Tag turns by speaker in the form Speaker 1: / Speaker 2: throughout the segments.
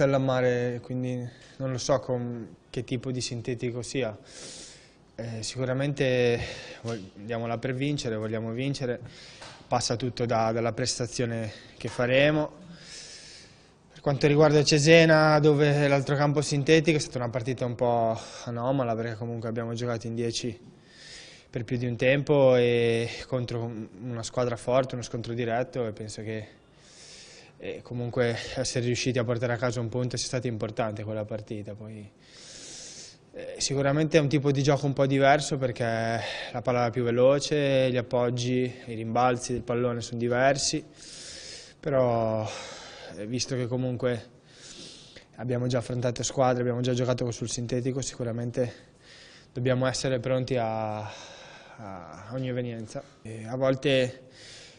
Speaker 1: Stella mare, quindi non lo so con, che tipo di sintetico sia. Eh, sicuramente andiamo là per vincere, vogliamo vincere, passa tutto da, dalla prestazione che faremo. Per quanto riguarda Cesena, dove l'altro campo sintetico è stata una partita un po' anomala perché comunque abbiamo giocato in 10 per più di un tempo e contro una squadra forte, uno scontro diretto e penso che e comunque essere riusciti a portare a casa un punto è stata importante quella partita. Poi, eh, sicuramente è un tipo di gioco un po' diverso perché la palla va più veloce, gli appoggi, i rimbalzi del pallone sono diversi, però eh, visto che comunque abbiamo già affrontato squadre, abbiamo già giocato sul sintetico, sicuramente dobbiamo essere pronti a, a ogni evenienza. E a volte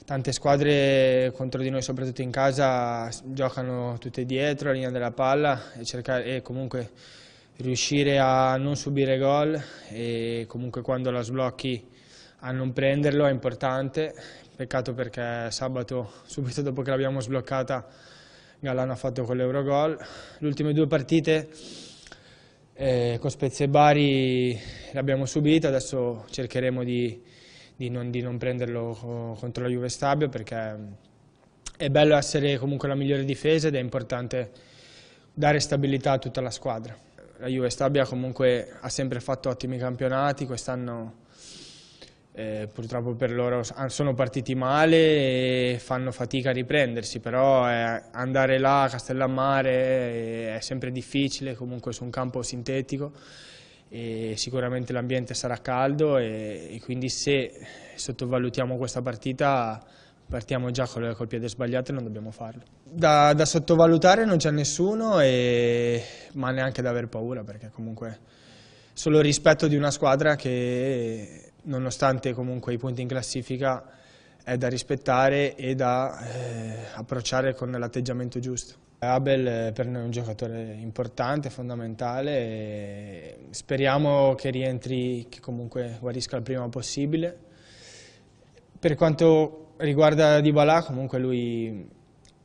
Speaker 1: tante squadre contro di noi, soprattutto in casa, giocano tutte dietro, la linea della palla e, cercare, e comunque riuscire a non subire gol e comunque quando la sblocchi a non prenderlo è importante. Peccato perché sabato, subito dopo che l'abbiamo sbloccata, Gallano ha fatto con l'Eurogol. Le ultime due partite eh, con Spezia e Bari l'abbiamo subita, adesso cercheremo di di non, di non prenderlo contro la Juve Stabio perché è bello essere comunque la migliore difesa ed è importante dare stabilità a tutta la squadra. La Juve Stabia comunque ha sempre fatto ottimi campionati, quest'anno eh, purtroppo per loro sono partiti male e fanno fatica a riprendersi, però eh, andare là a Castellammare eh, è sempre difficile, comunque su un campo sintetico e sicuramente l'ambiente sarà caldo e, e, quindi se sottovalutiamo questa partita partiamo già con le piede sbagliate e non dobbiamo farlo. Da, da sottovalutare non c'è nessuno e, ma neanche da aver paura perché comunque solo rispetto di una squadra che nonostante comunque i punti in classifica è da rispettare e da eh, approcciare con l'atteggiamento giusto. Abel eh, per noi è un giocatore importante, fondamentale, speriamo che rientri, che comunque guarisca il prima possibile. Per quanto riguarda Dybala, comunque lui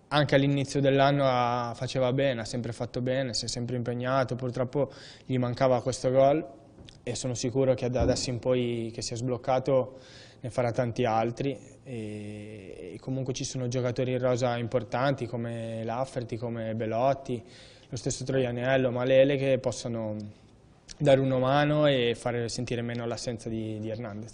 Speaker 1: anche all'inizio dell'anno faceva bene, ha sempre fatto bene, si è sempre impegnato, purtroppo gli mancava questo gol e sono sicuro che da adesso in poi che si è sbloccato ne farà tanti altri e, e comunque ci sono giocatori in rosa importanti come Lafferty, come Belotti, lo stesso Troianiello, Malele che possono dare una mano e fare sentire meno l'assenza di, di Hernandez.